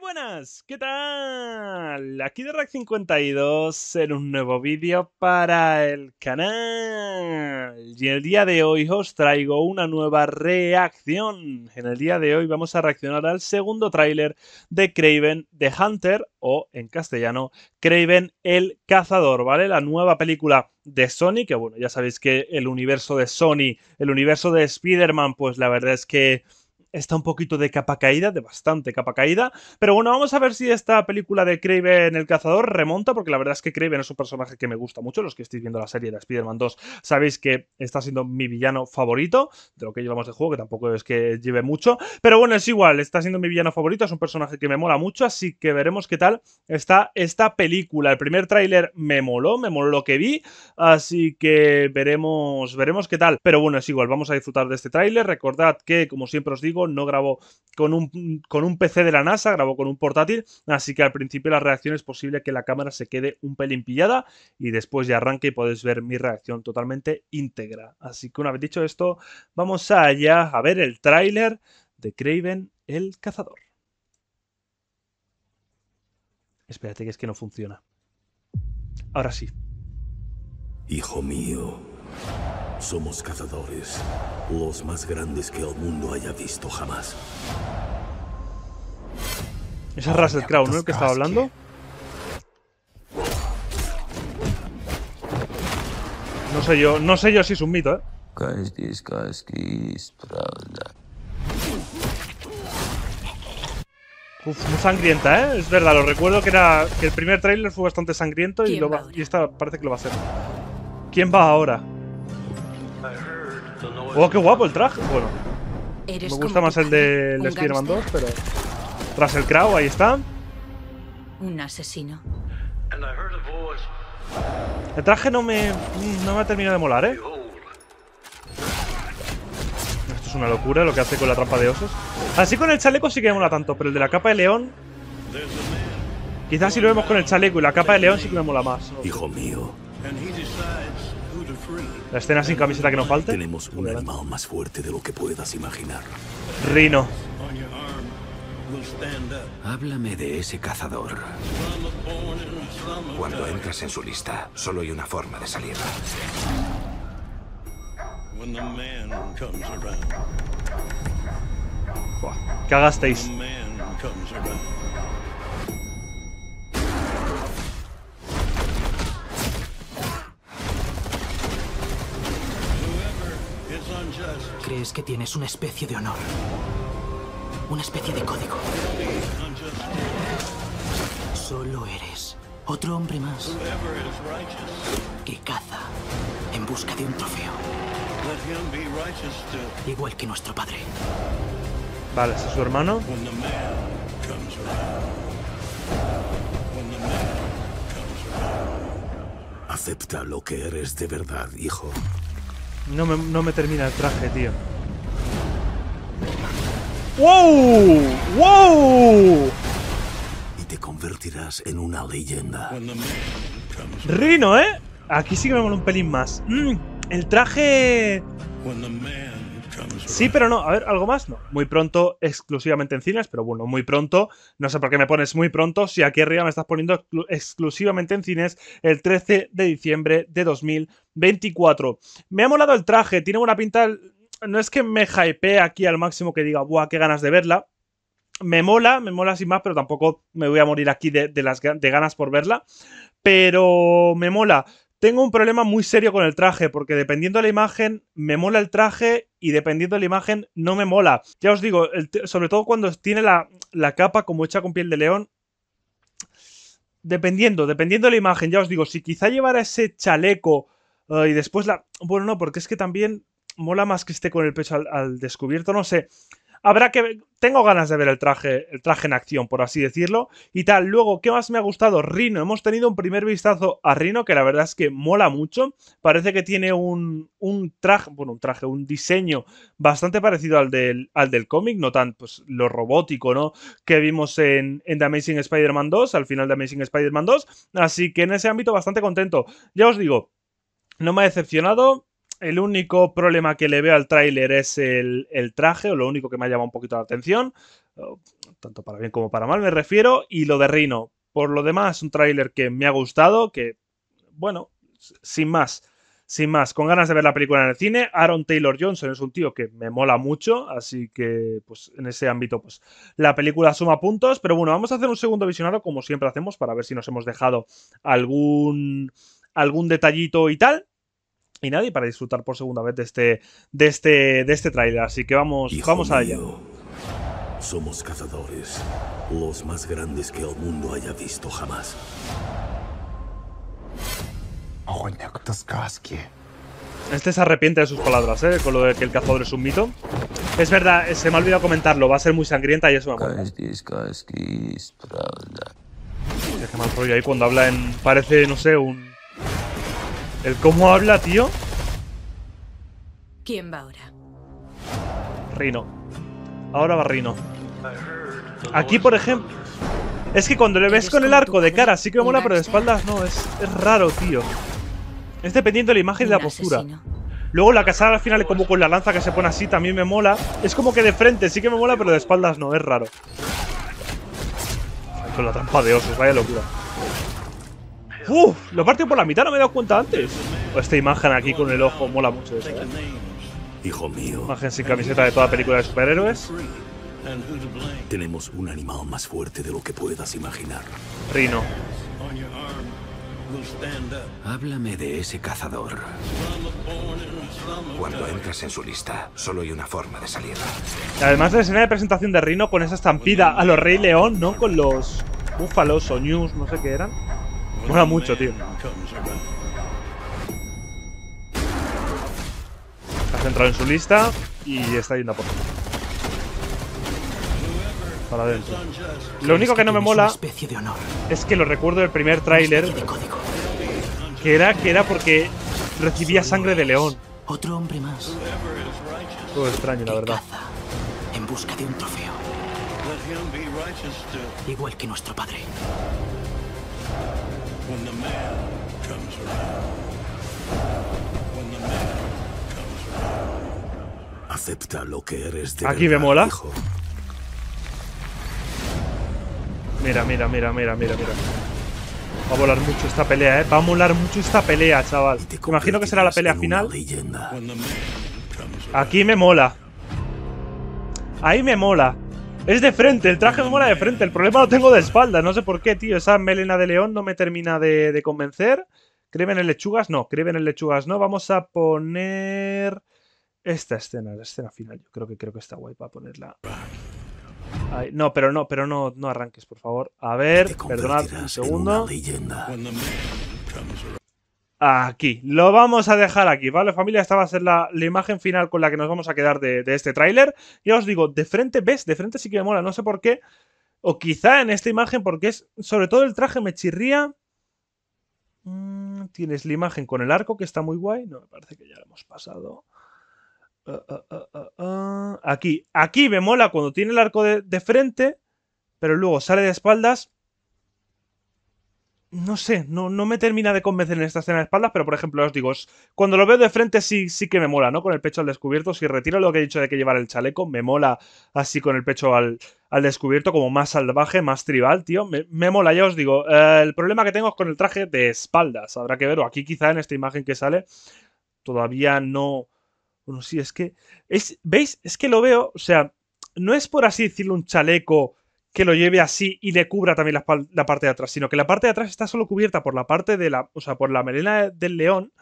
buenas, ¿qué tal? Aquí de Rack 52 en un nuevo vídeo para el canal. Y el día de hoy os traigo una nueva reacción. En el día de hoy vamos a reaccionar al segundo tráiler de Craven the Hunter o en castellano Craven el Cazador, ¿vale? La nueva película de Sony, que bueno, ya sabéis que el universo de Sony, el universo de Spider-Man, pues la verdad es que está un poquito de capa caída, de bastante capa caída. Pero bueno, vamos a ver si esta película de Craven el cazador remonta, porque la verdad es que Craven es un personaje que me gusta mucho. Los que estéis viendo la serie de Spider-Man 2 sabéis que está siendo mi villano favorito, de lo que llevamos de juego, que tampoco es que lleve mucho. Pero bueno, es igual, está siendo mi villano favorito, es un personaje que me mola mucho, así que veremos qué tal está esta película. El primer tráiler me moló, me moló lo que vi, así que veremos, veremos qué tal. Pero bueno, es igual, vamos a disfrutar de este tráiler. Recordad que, como siempre os digo, no grabó con un, con un PC de la NASA, grabó con un portátil, así que al principio la reacción es posible que la cámara se quede un pelín pillada y después ya arranque y podéis ver mi reacción totalmente íntegra. Así que una vez dicho esto, vamos allá a ver el tráiler de Craven el Cazador. Espérate que es que no funciona. Ahora sí. Hijo mío. Somos cazadores, los más grandes que el mundo haya visto jamás. Esa es Russell Crown, ¿no? que estaba hablando. No sé yo, no sé yo si es un mito, ¿eh? Uf, muy sangrienta, ¿eh? Es verdad, lo recuerdo que era que el primer trailer fue bastante sangriento y, lo va, y esta parece que lo va a hacer. ¿Quién va ahora? ¡Oh, qué guapo el traje! Bueno, me gusta más el del de Spider-Man 2, pero... Tras el Crow, ahí está. Un asesino. El traje no me, no me ha terminado de molar, ¿eh? Esto es una locura lo que hace con la trampa de osos. Así con el chaleco sí que me mola tanto, pero el de la capa de león... Quizás si lo vemos con el chaleco y la capa de león sí que me mola más. Hijo mío. La escena sin camiseta que no falte. Tenemos un animal más fuerte de lo que puedas imaginar. Rino. Háblame de ese cazador. Cuando entras en su lista, solo hay una forma de salir. ¿Qué hagasteis? que tienes una especie de honor. Una especie de código. Solo eres otro hombre más que caza en busca de un trofeo. Igual que nuestro padre. Vale, ¿es su hermano? Acepta lo que eres de verdad, hijo. No me, no me termina el traje, tío. ¡Wow! ¡Wow! Y te convertirás en una leyenda. Rino, ¿eh? Aquí sí que me mola un pelín más. Mm, el traje... Sí, pero no. A ver, algo más, no. Muy pronto, exclusivamente en cines, pero bueno, muy pronto. No sé por qué me pones muy pronto, si aquí arriba me estás poniendo exclusivamente en cines el 13 de diciembre de 2024. Me ha molado el traje, tiene buena pinta no es que me hypee aquí al máximo que diga, ¡buah, qué ganas de verla! Me mola, me mola sin más, pero tampoco me voy a morir aquí de, las, ganas por verla. Pero me mola. Tengo un problema muy serio con el traje, porque dependiendo de la imagen, me mola el traje y dependiendo de la imagen, no me mola. Ya os digo, sobre todo cuando tiene la, capa como hecha con piel de león, dependiendo, dependiendo de la imagen, ya os digo, si quizá llevara ese chaleco eh, y después la... Bueno, no, porque es que también mola más que esté con el pecho al, descubierto, no sé. Habrá que tengo ganas de ver el traje, el traje en acción, por así decirlo, y tal. Luego, ¿qué más me ha gustado? Rino, hemos tenido un primer vistazo a Rino que la verdad es que mola mucho. Parece que tiene un, traje, bueno, un traje, un diseño bastante parecido al del, al del cómic, no tan pues lo robótico, ¿no? Que vimos en, The Amazing Spider-Man 2, al final de Amazing Spider-Man 2. Así que en ese ámbito bastante contento. Ya os digo, no me ha decepcionado el único problema que le veo al tráiler es el, traje, o lo único que me ha llamado un poquito la atención, eh, tanto para bien como para mal me refiero, y lo de Rino. Por lo demás, un tráiler que me ha gustado, que, bueno, sin más, sin más, con ganas de ver la película en el cine. Aaron Taylor Johnson es un tío que me mola mucho, así que, pues, en ese ámbito, pues, la película suma puntos, pero bueno, vamos a hacer un segundo visionado, como siempre hacemos, para ver si nos hemos dejado algún algún detallito y tal y nadie para disfrutar por segunda vez de este, de este, de este tráiler. Así que vamos, a vamos allá. somos cazadores, los más grandes que el mundo haya visto jamás. Este se arrepiente de sus palabras, ¿eh? con lo de que el cazador es un mito. Es verdad, eh, se me ha olvidado comentarlo, va a ser muy sangrienta y eso me acuerdo. qué mal rollo ahí cuando habla en... parece, no sé, un ¿El cómo habla, tío? ¿Quién va ahora? Rino. Ahora va Rino. Aquí, por ejemplo... Es que cuando le ves con el arco de cara sí que me mola, pero de espaldas no. Es, raro, tío. Es dependiendo de la imagen y la postura. Luego la casada al final, como con la lanza que se pone así, también me mola. Es como que de frente sí que me mola, pero de espaldas no. Es raro. Con la trampa de osos, vaya locura. ¡Uf! Lo partió por la mitad, no me he dado cuenta antes. Esta imagen aquí con el ojo mola mucho. esta. ¿eh? Hijo mío. Imagen sin camiseta de toda película de superhéroes. Tenemos un animal más fuerte de lo que puedas imaginar. Rino. Háblame de ese cazador. Cuando entras en su lista, solo hay una forma de salir. Además, la escena de presentación de Rino con esa estampida a los Rey León, ¿no? Con los búfalos o news, no sé qué eran. Mola mucho, tío. Ha entrado en su lista y está yendo a por para adentro. Lo único que no me mola es que lo recuerdo del primer tráiler que era que era porque recibía sangre de león. Otro hombre más. Todo extraño, la verdad. en busca de un trofeo. Igual que nuestro padre. Acepta lo que Aquí me mola. Mira, mira, mira, mira, mira, mira. Va a volar mucho esta pelea, eh. Va a molar mucho esta pelea, chaval. Imagino que será la pelea final. Aquí me mola. Ahí me mola. Es de frente, el traje me mola de frente. El problema lo tengo de espalda. No sé por qué, tío. Esa melena de león no me termina de, convencer. Creven en lechugas, no. Creven en lechugas, no. Vamos a poner esta escena, la escena final. Yo creo que creo que está guay para ponerla. no, pero no, pero no, no arranques, por favor. A ver, perdonad un segundo aquí. Lo vamos a dejar aquí, ¿vale, familia? Esta va a ser la, imagen final con la que nos vamos a quedar de, este tráiler. Ya os digo, de frente, ¿ves? De frente sí que me mola, no sé por qué. O quizá en esta imagen, porque es. Sobre todo el traje me chirría. Mm, tienes la imagen con el arco, que está muy guay. No, me parece que ya lo hemos pasado. Ah, ah, ah, aquí. Aquí me mola cuando tiene el arco de frente, pero luego sale de espaldas no sé, no, no me termina de convencer en esta escena de espaldas, pero por ejemplo, os digo, cuando lo veo de frente sí, sí que me mola, ¿no? Con el pecho al descubierto, si retiro lo que he dicho de que llevar el chaleco, me mola así con el pecho al, descubierto, como más salvaje, más tribal, tío, me, mola, ya os digo, eh, el problema que tengo es con el traje de espaldas, habrá que ver, o aquí quizá en esta imagen que sale, todavía no... Bueno, sí, es que... Es, ¿Veis? Es que lo veo, o sea, no es por así decirlo un chaleco que lo lleve así y le cubra también la, parte de atrás, sino que la parte de atrás está solo cubierta por la parte de la, o sea, por la melena del león.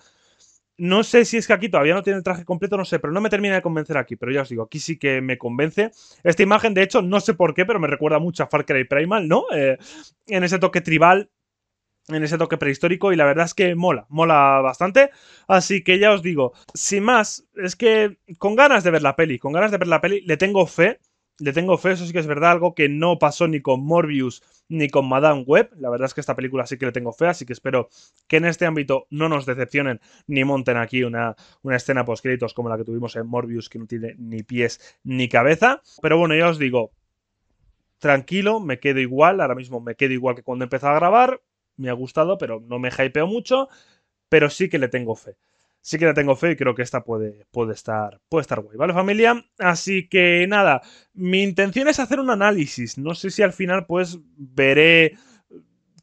No sé si es que aquí todavía no tiene el traje completo, no sé, pero no me termina de convencer aquí, pero ya os digo, aquí sí que me convence. Esta imagen, de hecho, no sé por qué, pero me recuerda mucho a Far Cry Primal, ¿no? Eh, en ese toque tribal, en ese toque prehistórico y la verdad es que mola, mola bastante. Así que ya os digo, sin más, es que con ganas de ver la peli, con ganas de ver la peli, le tengo fe. Le tengo fe, eso sí que es verdad, algo que no pasó ni con Morbius ni con Madame Web. La verdad es que esta película sí que le tengo fe, así que espero que en este ámbito no nos decepcionen ni monten aquí una, una escena post créditos como la que tuvimos en Morbius, que no tiene ni pies ni cabeza. Pero bueno, ya os digo, tranquilo, me quedo igual, ahora mismo me quedo igual que cuando empecé a grabar. Me ha gustado, pero no me hypeo mucho, pero sí que le tengo fe sí que la tengo fe y creo que esta puede, puede, estar, puede estar guay, ¿vale familia? Así que nada, mi intención es hacer un análisis, no sé si al final pues veré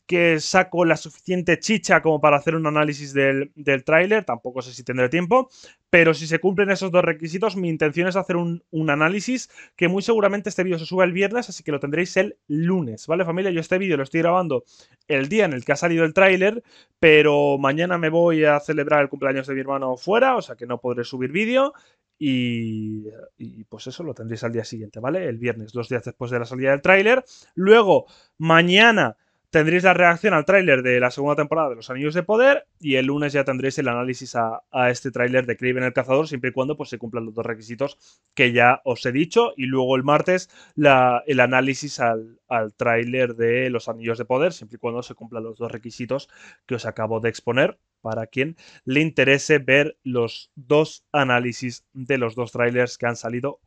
que saco la suficiente chicha como para hacer un análisis del, del tráiler, tampoco sé si tendré tiempo, pero si se cumplen esos dos requisitos, mi intención es hacer un, análisis que muy seguramente este vídeo se suba el viernes, así que lo tendréis el lunes, ¿vale familia? Yo este vídeo lo estoy grabando el día en el que ha salido el tráiler, pero mañana me voy a celebrar el cumpleaños de mi hermano fuera, o sea que no podré subir vídeo. Y, y, pues eso lo tendréis al día siguiente, ¿vale? El viernes, dos días después de la salida del tráiler. Luego, mañana tendréis la reacción al tráiler de la segunda temporada de Los Anillos de Poder y el lunes ya tendréis el análisis a, este tráiler de Kraven el Cazador, siempre y cuando pues, se cumplan los dos requisitos que ya os he dicho. Y luego el martes la, el análisis al, tráiler de Los Anillos de Poder, siempre y cuando se cumplan los dos requisitos que os acabo de exponer para quien le interese ver los dos análisis de los dos tráilers que han salido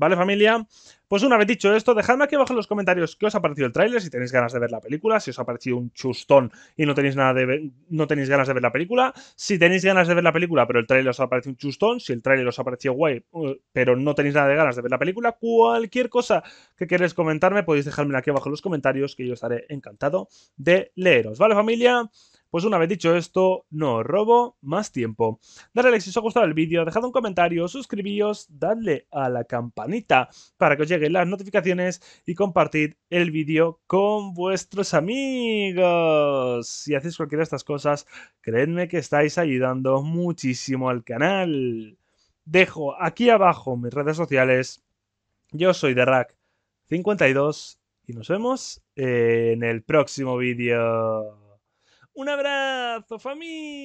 ¿Vale, familia? Pues una vez dicho esto, dejadme aquí abajo en los comentarios qué os ha parecido el tráiler, si tenéis ganas de ver la película, si os ha parecido un chustón y no tenéis nada de no tenéis ganas de ver la película, si tenéis ganas de ver la película pero el tráiler os ha parecido un chustón, si el tráiler os ha parecido guay uh, pero no tenéis nada de ganas de ver la película, cualquier cosa que queréis comentarme podéis dejármela aquí abajo en los comentarios que yo estaré encantado de leeros. ¿Vale, familia? Pues una vez dicho esto, no robo más tiempo. Dale like si os ha gustado el vídeo, dejad un comentario, suscribíos, dadle a la campanita para que os lleguen las notificaciones y compartid el vídeo con vuestros amigos. Si hacéis cualquiera de estas cosas, creedme que estáis ayudando muchísimo al canal. Dejo aquí abajo mis redes sociales. Yo soy de 52 y nos vemos en el próximo vídeo. Un abrazo, familia.